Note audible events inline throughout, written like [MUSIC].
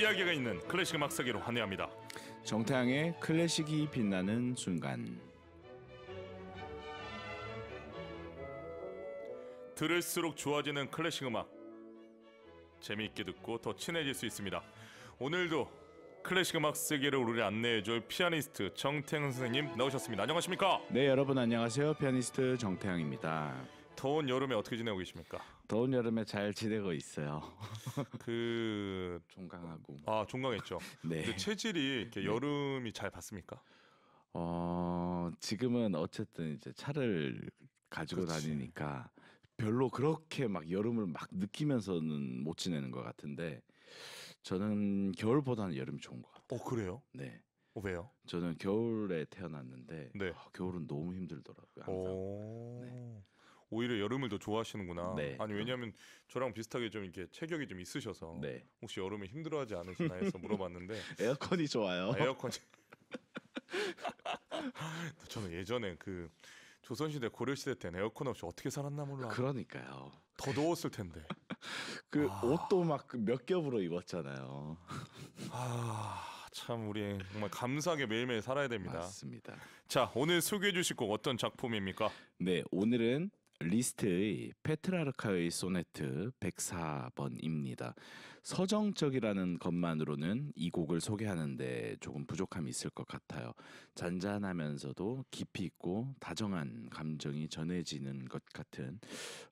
이야기가 있는 클래식 음악 세계로 환영합니다. 정태양의 클래식이 빛나는 순간. 들을수록 좋아지는 클래식 음악 재미있게 듣고 더 친해질 수 있습니다. 오늘도 클래식 음악 세계를 우리를 안내해줄 피아니스트 정태양 선생님 나오셨습니다. 안녕하십니까? 네, 여러분 안녕하세요. 피아니스트 정태양입니다. 더운 여름에 어떻게 지내고 계십니까? 더운 여름에 잘 지내고 있어요. [LAUGHS] 그 종강하고 아 종강했죠. [LAUGHS] 네. 근데 체질이 이렇게 네. 여름이 잘 받습니까? 어 지금은 어쨌든 이제 차를 가지고 그치. 다니니까 별로 그렇게 막 여름을 막 느끼면서는 못 지내는 것 같은데 저는 겨울보다는 여름이 좋은 것 같아요. 어 그래요? 네. 어, 왜요? 저는 겨울에 태어났는데 네. 아, 겨울은 너무 힘들더라고요. 항상. 네. 오히려 여름을 더 좋아하시는구나. 네. 아니 왜냐하면 저랑 비슷하게 좀 이렇게 체격이 좀 있으셔서 네. 혹시 여름에 힘들어하지 않으시나 해서 물어봤는데 [LAUGHS] 에어컨이 좋아요. 아, 에어컨이 [LAUGHS] 저는 예전에 그 조선시대 고려시대 때 에어컨 없이 어떻게 살았나 몰라. 그러니까요. 더 더웠을 텐데. [LAUGHS] 그 아... 옷도 막 몇 겹으로 입었잖아요. 아, 참 우리 정말 감사하게 매일매일 살아야 됩니다. 맞습니다. 자, 오늘 소개해 주실 곡 어떤 작품입니까? 네, 오늘은 리스트의 페트라르카의 소네트 104번입니다. 서정적이라는 것만으로는 이 곡을 소개하는데 조금 부족함이 있을 것 같아요. 잔잔하면서도 깊이 있고 다정한 감정이 전해지는 것 같은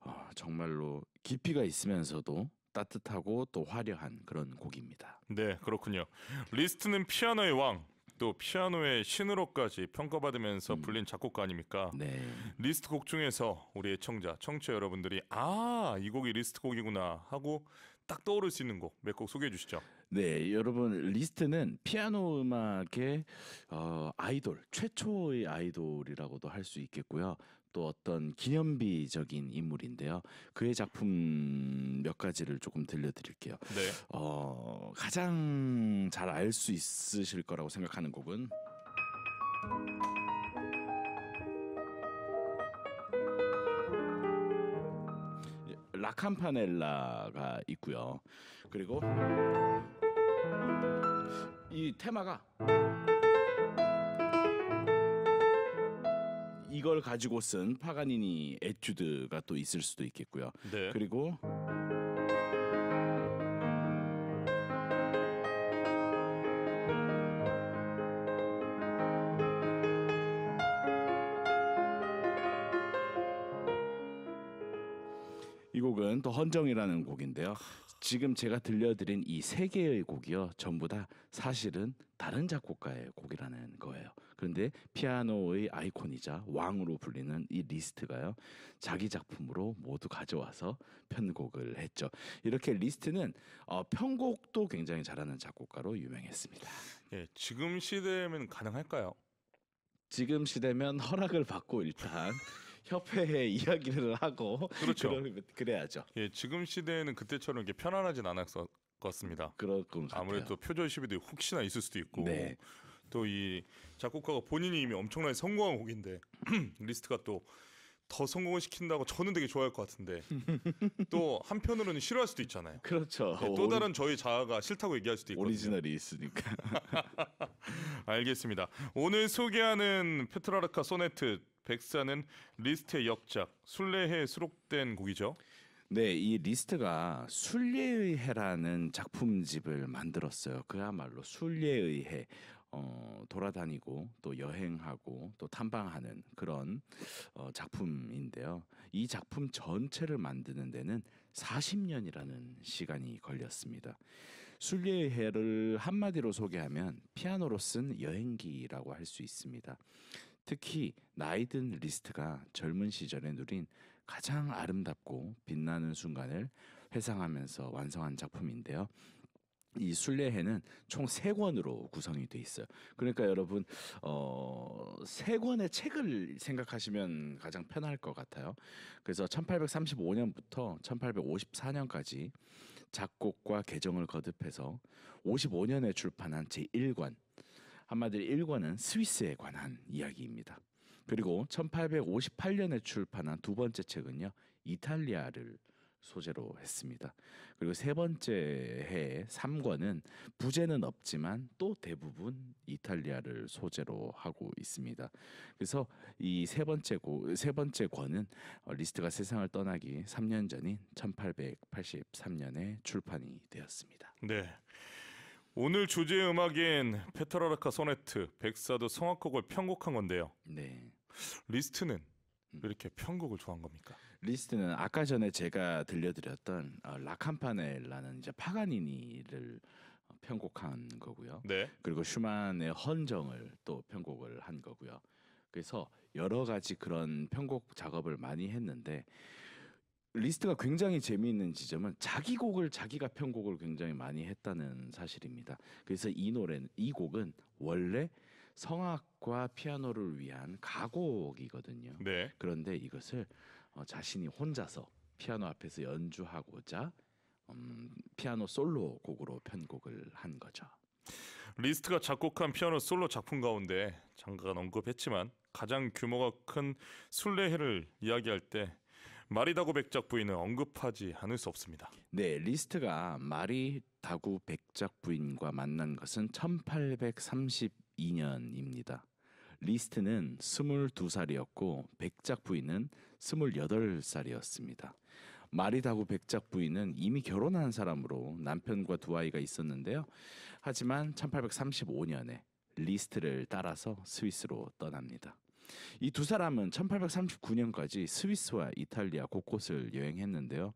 어, 정말로 깊이가 있으면서도 따뜻하고 또 화려한 그런 곡입니다. 네, 그렇군요. 리스트는 피아노의 왕, 또 피아노의 신으로까지 평가받으면서 음. 불린 작곡가 아닙니까? 네. 리스트 곡 중에서 우리 애청자, 청취자 여러분들이 아, 이 곡이 리스트 곡이구나 하고 딱 떠오를 수 있는 곡 몇 곡 소개해 주시죠. 네, 여러분 리스트는 피아노 음악의 어, 아이돌 최초의 아이돌이라고도 할 수 있겠고요. 또 어떤 기념비적인 인물인데요. 그의 작품 몇 가지를 조금 들려드릴게요. 네. 어, 가장 잘 알 수 있으실 거라고 생각하는 곡은 라캄파넬라가 예, 있고요. 그리고 이 테마가 이걸 가지고 쓴 파가니니 에튜드가 또 있을 수도 있겠고요. 네. 그리고 헌정이라는 곡인데요. 지금 제가 들려드린 이 세 개의 곡이요 전부 다 사실은 다른 작곡가의 곡이라는 거예요. 그런데 피아노의 아이콘이자 왕으로 불리는 이 리스트가요 자기 작품으로 모두 가져와서 편곡을 했죠. 이렇게 리스트는 어, 편곡도 굉장히 잘하는 작곡가로 유명했습니다. 예, 지금 시대면 가능할까요? 지금 시대면 허락을 받고 일단 협회에 [LAUGHS] 이야기를 하고 그렇죠. 그래야죠 예, 지금 시대에는 그때처럼 이렇게 편안하진 않았었습니다. 그렇군. 아무래도 표절 시비도 혹시나 있을 수도 있고. 네. 또이 작곡가가 본인이 이미 엄청나게 성공한 곡인데 [CLEARS THROAT] 리스트가 또 더 성공을 시킨다고 저는 되게 좋아할 것 같은데 [LAUGHS] 또 한편으로는 싫어할 수도 있잖아요. 그렇죠. 네, 또 다른 저희 자아가 싫다고 얘기할 수도 있고 오리지널이 있으니까. [LAUGHS] 알겠습니다. 오늘 소개하는 페트라르카 소네트 백사는 리스트의 역작 순례해에 수록된 곡이죠. 네, 이 리스트가 순례의해라는 작품집을 만들었어요. 그야말로 순례의해 어, 돌아다니고 또 여행하고 또 탐방하는 그런 어, 작품인데요. 이 작품 전체를 만드는 데는 40년이라는 시간이 걸렸습니다. 순례의해를 한마디로 소개하면 피아노로 쓴 여행기라고 할 수 있습니다. 특히 나이든 리스트가 젊은 시절에 누린 가장 아름답고 빛나는 순간을 회상하면서 완성한 작품인데요. 이 순례회는 총 세권으로 구성이 돼 있어요. 그러니까 여러분 어, 세 권의 책을 생각하시면 가장 편할 것 같아요. 그래서 1835년부터 1854년까지 작곡과 개정을 거듭해서 55년에 출판한 제1권 한마디로 일권은 스위스에 관한 이야기입니다. 그리고 1858년에 출판한 두 번째 책은요. 이탈리아를 소재로 했습니다. 그리고 세 번째 해 3권은 부제는 없지만 또 대부분 이탈리아를 소재로 하고 있습니다. 그래서 이 세 번째 고, 세 번째 권은 어, 리스트가 세상을 떠나기 3년 전인 1883년에 출판이 되었습니다. 네. 오늘 주제의 음악인 페터라라카 소네트 백사도 성악곡을 편곡한 건데요. 네. 리스트는 음. 이렇게 편곡을 좋아한 겁니까? 리스트는 아까 전에 제가 들려드렸던 어, 라캄파넬라는 이제 파가니니를 편곡한 거고요. 네. 그리고 슈만의 헌정을 또 편곡을 한 거고요. 그래서 여러 가지 그런 편곡 작업을 많이 했는데 리스트가 굉장히 재미있는 지점은 자기 곡을 자기가 편곡을 굉장히 많이 했다는 사실입니다. 그래서 이 노래 이 곡은 원래 성악과 피아노를 위한 가곡이거든요. 네. 그런데 이것을 어, 자신이 혼자서 피아노 앞에서 연주하고자 음, 피아노 솔로 곡으로 편곡을 한 거죠. 리스트가 작곡한 피아노 솔로 작품 가운데 잠깐 언급했지만 가장 규모가 큰 순례회를 이야기할 때 마리다고 백작 부인은 언급하지 않을 수 없습니다. 네, 리스트가 마리 다구 백작 부인과 만난 것은 1832년입니다. 리스트는 22살이었고 백작 부인은 28살이었습니다. 마리다구 백작 부인은 이미 결혼한 사람으로 남편과 두 아이가 있었는데요. 하지만 1835년에 리스트를 따라서 스위스로 떠납니다. 이두 사람은 1839년까지 스위스와 이탈리아 곳곳을 여행했는데요.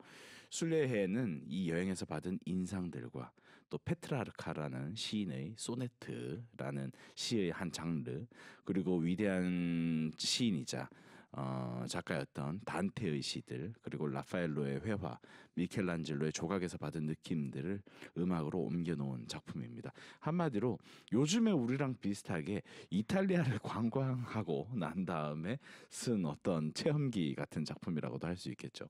순례회는 이 여행에서 받은 인상들과 또 페트라르카라는 시인의 소네트라는 시의 한 장르 그리고 위대한 시인이자 어, 작가였던 단테의 시들 그리고 라파엘로의 회화 미켈란젤로의 조각에서 받은 느낌들을 음악으로 옮겨놓은 작품입니다. 한마디로 요즘에 우리랑 비슷하게 이탈리아를 [LAUGHS] 관광하고 난 다음에 쓴 어떤 체험기 같은 작품이라고도 할 수 있겠죠.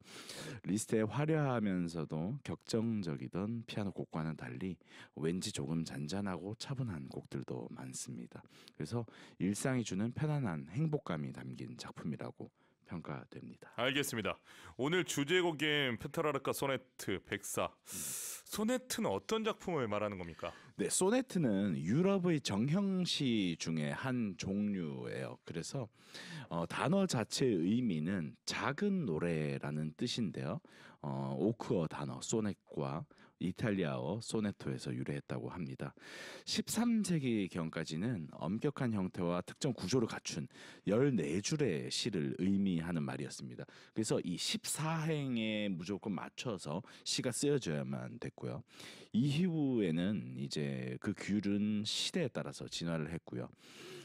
리스트의 화려하면서도 격정적이던 피아노 곡과는 달리 왠지 조금 잔잔하고 차분한 곡들도 많습니다. 그래서 일상이 주는 편안한 행복감이 담긴 작품이라고 평가됩니다. 알겠습니다. 오늘 주제곡 게 페트라르카 소네트 백사. 소네트는 어떤 작품을 말하는 겁니까? 네, 소네트는 유럽의 정형시 중에 한 종류예요. 그래서 어, 단어 자체의 의미는 작은 노래라는 뜻인데요. 어, 오크어 단어 소넷과 이탈리아어 소네토에서 유래했다고 합니다. 13세기 경까지는 엄격한 형태와 특정 구조를 갖춘 14줄의 시를 의미하는 말이었습니다. 그래서 이 14행에 무조건 맞춰서 시가 쓰여져야만 됐고요. 이후에는 이제 그규은 시대에 따라서 진화를 했고요.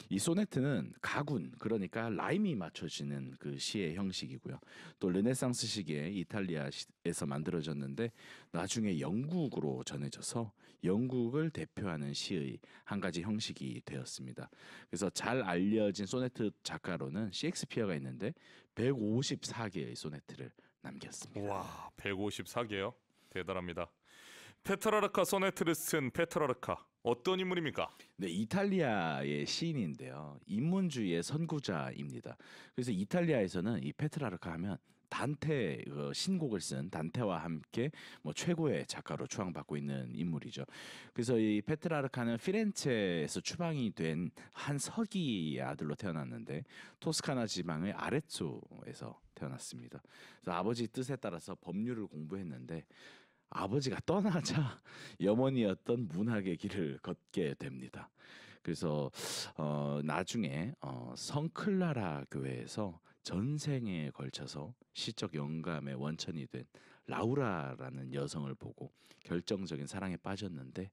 이 소네트는 가군 그러니까 라임이 맞춰지는 그 시의 형식이고요. 또 르네상스 시기에 이탈리아에서 만들어졌는데 나중에 영국으로 전해져서 영국을 대표하는 시의 한 가지 형식이 되었습니다. 그래서 잘 알려진 소네트 작가로는 셰익스피어가 있는데 154개의 소네트를 남겼습니다. 와, 154개요? 대단합니다. 페트라르카 소네트를 쓴 페트라르카 어떤 인물입니까? 네, 이탈리아의 시인인데요. 인문주의의 선구자입니다. 그래서 이탈리아에서는 이 페트라르카 하면 단테 그 신곡을 쓴 단테와 함께 뭐 최고의 작가로 추앙받고 있는 인물이죠. 그래서 이 페트라르카는 피렌체에서 추방이 된 한 서기의 아들로 태어났는데 토스카나 지방의 아레초에서 태어났습니다. 그래서 아버지 뜻에 따라서 법률을 공부했는데 아버지가 떠나자 염원이었던 문학의 길을 걷게 됩니다. 그래서 어, 나중에 어, 성클라라 교회에서 전생에 걸쳐서 시적 영감의 원천이 된 라우라라는 여성을 보고 결정적인 사랑에 빠졌는데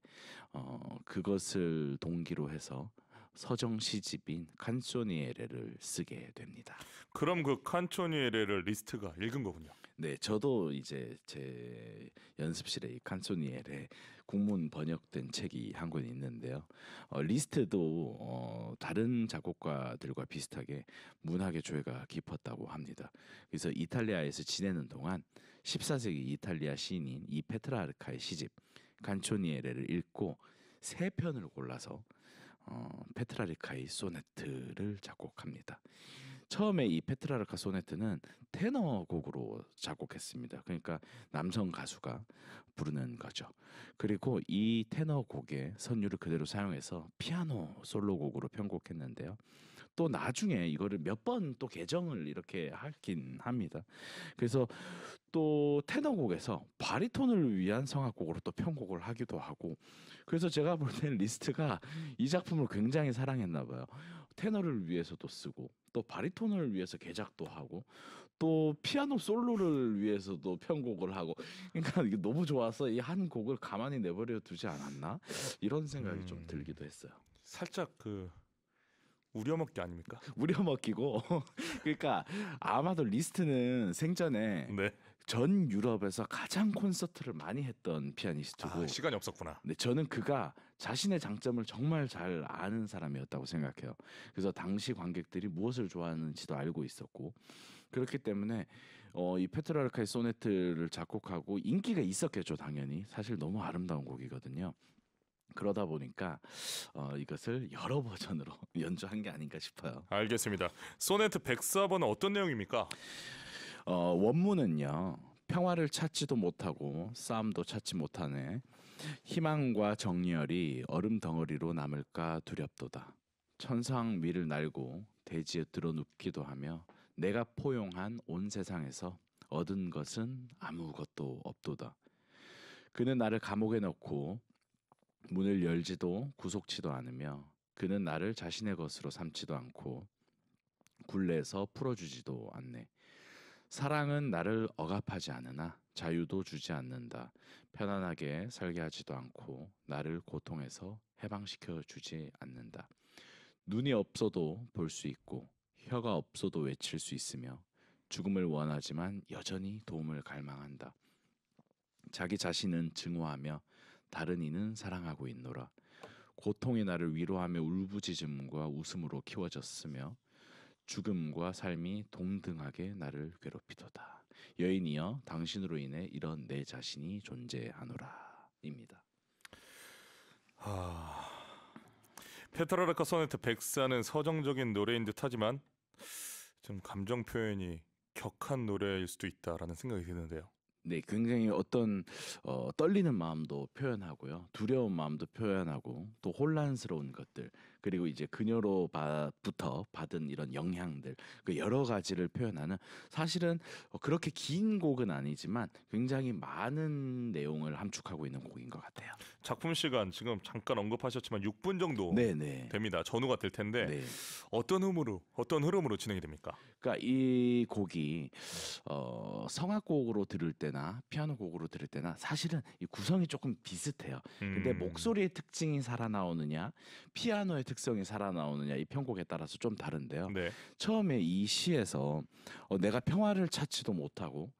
어, 그것을 동기로 해서 서정 시집인 칸초니에레를 쓰게 됩니다. 그럼 그 칸초니에레를 리스트가 읽은 거군요. 네, 저도 이제 제 연습실에 이 칸소니엘의 국문 번역된 책이 한 권 있는데요. 어, 리스트도 어, 다른 작곡가들과 비슷하게 문학의 조예가 깊었다고 합니다. 그래서 이탈리아에서 지내는 동안 14세기 이탈리아 시인인 이 페트라르카의 시집 칸초니에레를 읽고 세 편을 골라서 어, 페트라르카의 소네트를 작곡합니다. 처음에 이 페트라르카 소네트는 테너 곡으로 작곡했습니다. 그러니까 남성 가수가 부르는 거죠. 그리고 이 테너 곡의 선율을 그대로 사용해서 피아노 솔로곡으로 편곡했는데요. 또 나중에 이거를 몇 번 또 개정을 이렇게 하긴 합니다. 그래서 또 테너곡에서 바리톤을 위한 성악곡으로 또 편곡을 하기도 하고 그래서 제가 볼때 리스트가 이 작품을 굉장히 사랑했나 봐요. 테너를 위해서도 쓰고 또 바리톤을 위해서 개작도 하고 또 피아노 솔로를 위해서도 편곡을 하고 그러니까 이게 너무 좋아서 이 한 곡을 가만히 내버려 두지 않았나 이런 생각이 음, 좀 들기도 했어요. 살짝 그 우려먹기 아닙니까? 우려먹기고 [LAUGHS] 그러니까 아마도 리스트는 생전에 네. 전 유럽에서 가장 콘서트를 많이 했던 피아니스트고 아, 시간이 없었구나. 근 네, 저는 그가 자신의 장점을 정말 잘 아는 사람이었다고 생각해요. 그래서 당시 관객들이 무엇을 좋아하는지도 알고 있었고 그렇기 때문에 어, 이 페트라르카의 소네트를 작곡하고 인기가 있었겠죠 당연히 사실 너무 아름다운 곡이거든요. 그러다 보니까 어, 이것을 여러 버전으로 [LAUGHS] 연주한 게 아닌가 싶어요. 알겠습니다. 소네트 104번은 어떤 내용입니까? 어, 원문은요. 평화를 찾지도 못하고 싸움도 찾지 못하네. 희망과 정열이 얼음 덩어리로 남을까 두렵도다. 천상 위를 날고 대지에 들어눕기도 하며 내가 포용한 온 세상에서 얻은 것은 아무것도 없도다. 그는 나를 감옥에 넣고 문을 열지도 구속치도 않으며 그는 나를 자신의 것으로 삼지도 않고 굴레에서 풀어주지도 않네. 사랑은 나를 억압하지 않으나 자유도 주지 않는다. 편안하게 살게 하지도 않고 나를 고통에서 해방시켜 주지 않는다. 눈이 없어도 볼 수 있고 혀가 없어도 외칠 수 있으며 죽음을 원하지만 여전히 도움을 갈망한다. 자기 자신은 증오하며 다른 이는 사랑하고 있노라. 고통이 나를 위로하며 울부짖음과 웃음으로 키워졌으며 죽음과 삶이 동등하게 나를 괴롭히도다. 여인이여 당신으로 인해 이런 내 자신이 존재하노라입니다. 아 페트라르카 소네트 백사는 서정적인 노래인 듯하지만 좀 감정 표현이 격한 노래일 수도 있다라는 생각이 드는데요. 네, 굉장히 어떤 어, 떨리는 마음도 표현하고요, 두려운 마음도 표현하고 또 혼란스러운 것들 그리고 이제 그녀로부터 받은 이런 영향들 그 여러 가지를 표현하는 사실은 어, 그렇게 긴 곡은 아니지만 굉장히 많은 내용을 함축하고 있는 곡인 것 같아요. 작품 시간 지금 잠깐 언급하셨지만 6분 정도 네네. 네. 됩니다. 전후가 될 텐데 네. 어떤 흐름으로 어떤 흐름으로 진행이 됩니까? 그러니까 이 곡이 어, 성악곡으로 들을 때나 피아노 곡으로 들을 때나 사실은 이 구성이 조금 비슷해요. 근데 음. 목소리의 특징이 살아나오느냐 피아노의 특징이 특성이 살아나오느냐 이 편곡에 따라서 좀 다른데요. 네. 처음에 이 시에서 어, 내가 평화를 찾지도 못하고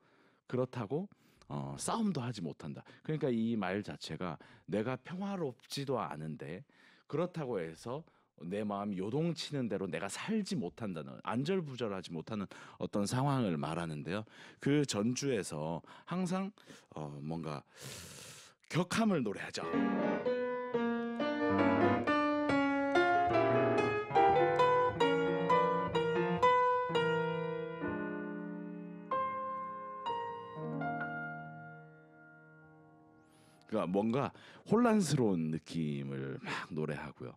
그렇다고 어, 싸움도 하지 못한다. 그러니까 이 말 자체가 내가 평화롭지도 않은데 그렇다고 해서 내 마음이 요동치는 대로 내가 살지 못한다는 안절부절하지 못하는 어떤 상황을 말하는데요. 그 전주에서 항상 어, 뭔가 격함을 노래하죠. 뭔가 혼란스러운 느낌을 막 노래하고요.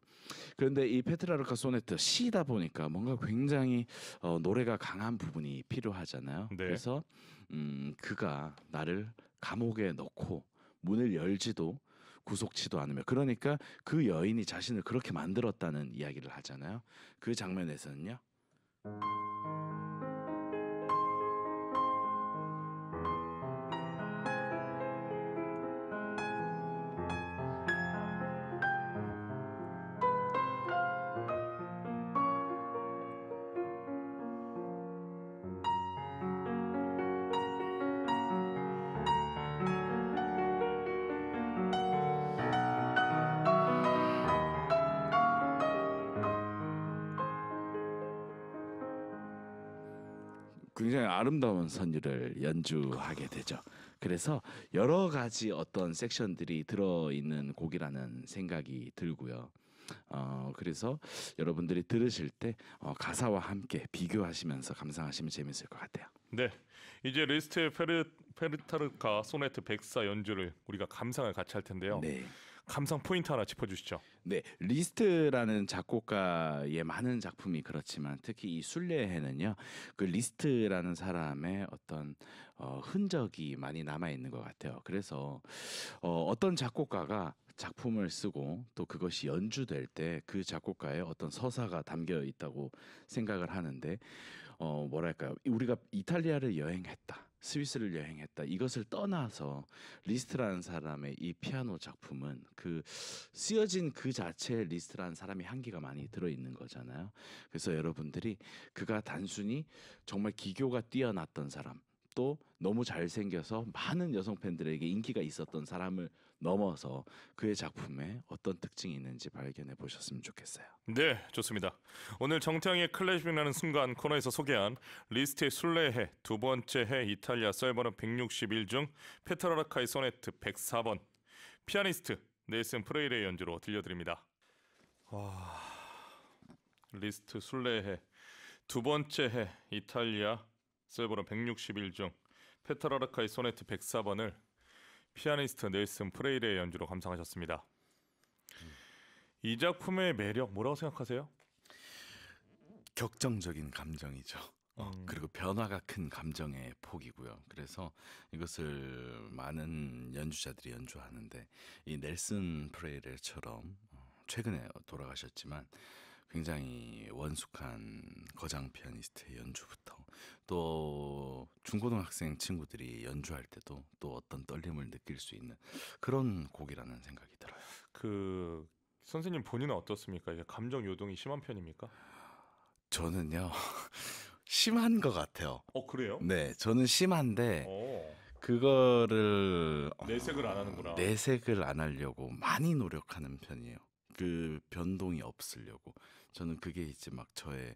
그런데 이 페트라르카 소네트 시다 보니까 뭔가 굉장히 어, 노래가 강한 부분이 필요하잖아요. 네. 그래서 음, 그가 나를 감옥에 넣고 문을 열지도 구속치도 않으며 그러니까 그 여인이 자신을 그렇게 만들었다는 이야기를 하잖아요. 그 장면에서는요. 굉장히 아름다운 선율을 연주하게 되죠. 그래서 여러 가지 어떤 섹션들이 들어 있는 곡이라는 생각이 들고요. 어, 그래서 여러분들이 들으실 때 어, 가사와 함께 비교하시면서 감상하시면 재밌을 것 같아요. 네, 이제 리스트의 페르, 페르타르카 소네트 104 연주를 우리가 감상을 같이 할 텐데요. 네. 감상 포인트 하나 짚어주시죠. 네, 리스트라는 작곡가의 많은 작품이 그렇지만 특히 이 순례해는요, 그 리스트라는 사람의 어떤 어, 흔적이 많이 남아 있는 것 같아요. 그래서 어, 어떤 작곡가가 작품을 쓰고 또 그것이 연주될 때 그 작곡가의 어떤 서사가 담겨 있다고 생각을 하는데 어, 뭐랄까요, 우리가 이탈리아를 여행했다. 스위스를 여행했다. 이것을 떠나서 리스트라는 사람의 이 피아노 작품은 그 쓰여진 그 자체에 리스트라는 사람이한계가 많이 들어있는 거잖아요. 그래서 여러분들이 그가 단순히 정말 기교가 뛰어났던 사람, 또 너무 잘생겨서 많은 여성 팬들에게 인기가 있었던 사람을 넘어서 그의 작품에 어떤 특징이 있는지 발견해 보셨으면 좋겠어요. 네, 좋습니다. 오늘 정태영의 클래식이라는 순간 코너에서 소개한 리스트의 순례해 두 번째 해 이탈리아 썰번호 161중 페트라라카의 소네트 104번 피아니스트 넬슨 프레일의 연주로 들려드립니다. 와, 리스트 순례해 두 번째 해 이탈리아 썰번호 161중 페트라라카의 소네트 104번을 피아니스트 넬슨 프레일의 연주로 감상하셨습니다. 이 작품의 매력 뭐라고 생각하세요? 격정적인 감정이죠. 어, 그리고 변화가 큰 감정의 폭이고요. 그래서 이것을 많은 연주자들이 연주하는데 이 넬슨 프레일처럼 어, 최근에 돌아가셨지만 굉장히 원숙한 거장 피아니스트의 연주부터 또 중고등학생 친구들이 연주할 때도 또 어떤 떨림을 느낄 수 있는 그런 곡이라는 생각이 들어요. 그 선생님 본인은 어떻습니까? 감정 요동이 심한 편입니까? 저는요 [LAUGHS] 심한 것 같아요. 어 그래요? 네, 저는 심한데. 오. 어. 그거를 어, 내색을 안 하는구나. 내색을 안 하려고 많이 노력하는 편이에요. 그 변동이 없으려고. 저는 그게 이제 막 저의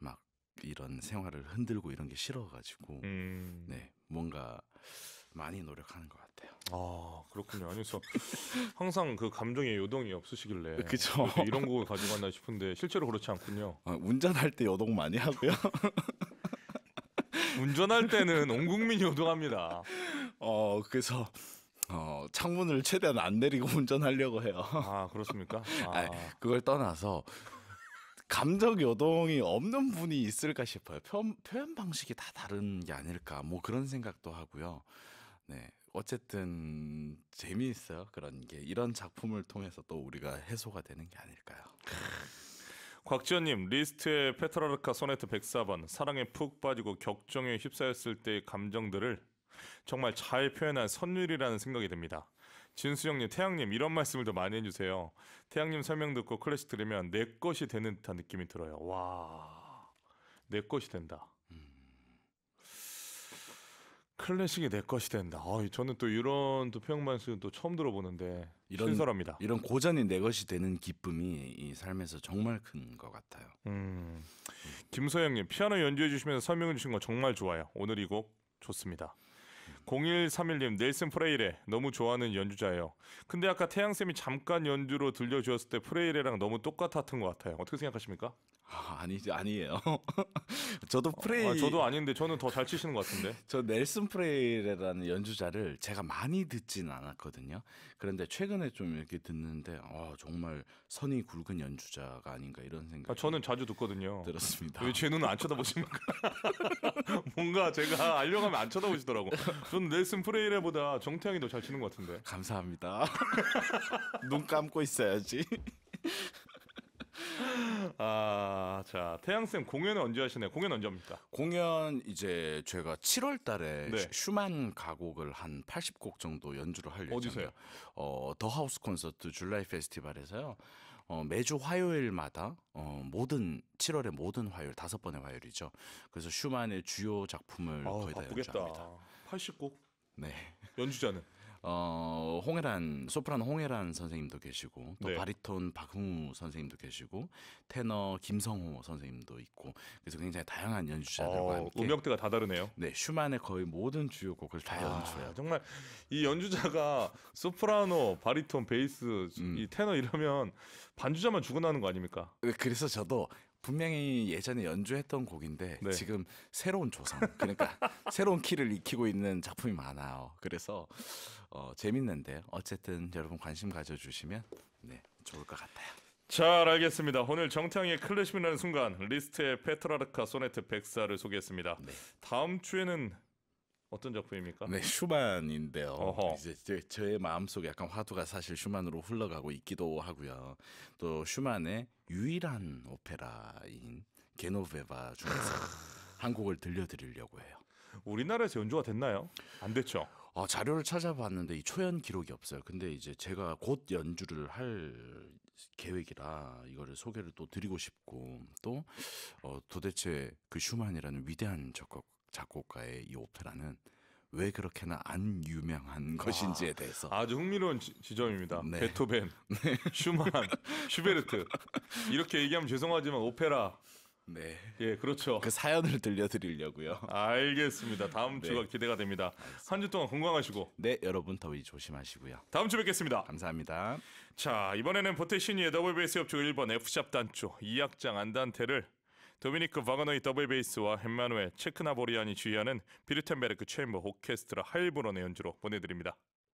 막 이런 생활을 흔들고 이런 게 싫어가지고 음. 네 뭔가 많이 노력하는 것 같아요. 아 그렇군요. 아니 서 항상 그 감정에 요동이 없으시길래 네, 그쵸? 뭐 이런 곡을 가지고 왔나 싶은데 실제로 그렇지 않군요. 아, 운전할 때 요동 많이 하고요. [LAUGHS] 운전할 때는 온 국민이 요동합니다. 어 그래서 어, 창문을 최대한 안 내리고 [LAUGHS] 운전하려고 해요. 아, 그렇습니까? 아, 아니, 그걸 떠나서 감정 요동이 없는 분이 있을까 싶어요. 표현, 표현 방식이 다 다른 게 아닐까 뭐 그런 생각도 하고요. 네. 어쨌든 재미있어요. 그런 게 이런 작품을 통해서 또 우리가 해소가 되는 게 아닐까요? [LAUGHS] 곽지연님 리스트의 페트라르카 소네트 104번 사랑에 푹 빠지고 격정에 휩싸였을 때의 감정들을 정말 잘 표현한 선율이라는 생각이 듭니다. 진수영님, 태양님 이런 말씀을 더 많이 해주세요. 태양님 설명 듣고 클래식 들으면 내 것이 되는 듯한 느낌이 들어요. 와, 내 것이 된다. 클래식이 내 것이 된다. 아, 저는 또 이런 또 평만 쓰는 또 처음 들어보는데 이런, 신설합니다. 이런 고전이 내 것이 되는 기쁨이 이 삶에서 정말 큰 것 같아요. 음. 김소영님 피아노 연주해 주시면서 설명해 주신 거 정말 좋아요. 오늘 이 곡 좋습니다. 0131님 넬슨 프레이레 너무 좋아하는 연주자예요. 근데 아까 태양 쌤이 잠깐 연주로 들려주었을 때 프레이레랑 너무 똑같았던 것 같아요. 어떻게 생각하십니까? 아, 니지 아니에요. [LAUGHS] 저도 어, 프레이 아, 저도 아닌데 저는 더 잘 치시는 것 같은데. [LAUGHS] 저 넬슨 프레이라는 연주자를 제가 많이 듣진 않았거든요. 그런데 최근에 좀 이렇게 듣는데 아, 정말 선이 굵은 연주자가 아닌가 이런 생각. 아, 저는 자주 듣거든요. 들었습니다. 왜제 눈을 안 쳐다보십니까? [LAUGHS] 뭔가 제가 알려가면 안 쳐다보시더라고. 저는 넬슨 프레이레보다 정태양이 더 잘 치는 것 같은데. 감사합니다. 눈 감고 있어야지. [LAUGHS] 아, 자, 태양쌤 공연은 언제 하시나요? 공연 언제 합니까? 공연 이제 제가 7월 달에 네. 슈만 가곡을 한 80곡 정도 연주를 하려고 어디서요? 어, 더 하우스 콘서트 줄라이 페스티벌에서요. 어, 매주 화요일마다 어, 모든 7월의 모든 화요일 다섯 번의 화요일이죠. 그래서 슈만의 주요 작품을 아, 거의 다 바쁘겠다. 연주합니다. 80곡. 네. 연주자는 어, 홍애란 소프라노 홍애란 선생님도 계시고 또 네. 바리톤 박흥우 선생님도 계시고 테너 김성호 선생님도 있고 그래서 굉장히 다양한 연주자들과 어, 함께 음역대가 다 다르네요. 네, 슈만의 거의 모든 주요 곡을 다 아, 연주해요. 정말 이 연주자가 소프라노, 바리톤, 베이스, 음. 이 테너 이러면 반주자만 죽어나는 거 아닙니까? 네, 그래서 저도 분명히 예전에 연주했던 곡인데 네. 지금 새로운 조성 그러니까 [LAUGHS] 새로운 키를 익히고 있는 작품이 많아요. 그래서 어, 재밌는데 어쨌든 여러분 관심 가져주시면 네 좋을 것 같아요. 잘 알겠습니다. 오늘 정창희의 클래식이라는 순간 리스트의 페트라르카 소네트 백사를 소개했습니다. 네. 다음 주에는 어떤 작품입니까? 네, 슈만인데요. 어허. 이제 제, 저 마음속에 약간 화두가 사실 슈만으로 흘러가고 있기도 하고요. 또 슈만의 유일한 오페라인 게노베바 중에서 [SIGHS] 한 곡을 들려드리려고 해요. 우리나라에서 연주가 됐나요? 안 됐죠. 어, 자료를 찾아봤는데 이 초연 기록이 없어요. 근데 이제 제가 곧 연주를 할 계획이라 이거를 소개를 또 드리고 싶고 또 어, 도대체 그 슈만이라는 위대한 작곡 작곡가의 이 오페라는 왜 그렇게나 안 유명한 아, 것인지에 대해서 아주 흥미로운 지, 점입니다 네. 베토벤, [LAUGHS] 네. 슈만, 슈베르트 이렇게 얘기하면 죄송하지만 오페라 네. 예, 그렇죠. 그 사연을 들려드리려고요. 알겠습니다. 다음 네. 주가 기대가 됩니다. 한 주 동안 건강하시고. 네, 여러분 더위 조심하시고요. 다음 주 뵙겠습니다. 감사합니다. 자, 이번에는 보테신이의 WBS 협조 1번 F샵 단조 이악장 안단테를 도미니크 바그너의 더블 베이스와 햄마누엘 체크나보리안이 주의하는 비르텐베르크 체 챔버 오케스트라 하일브론의 연주로 보내드립니다.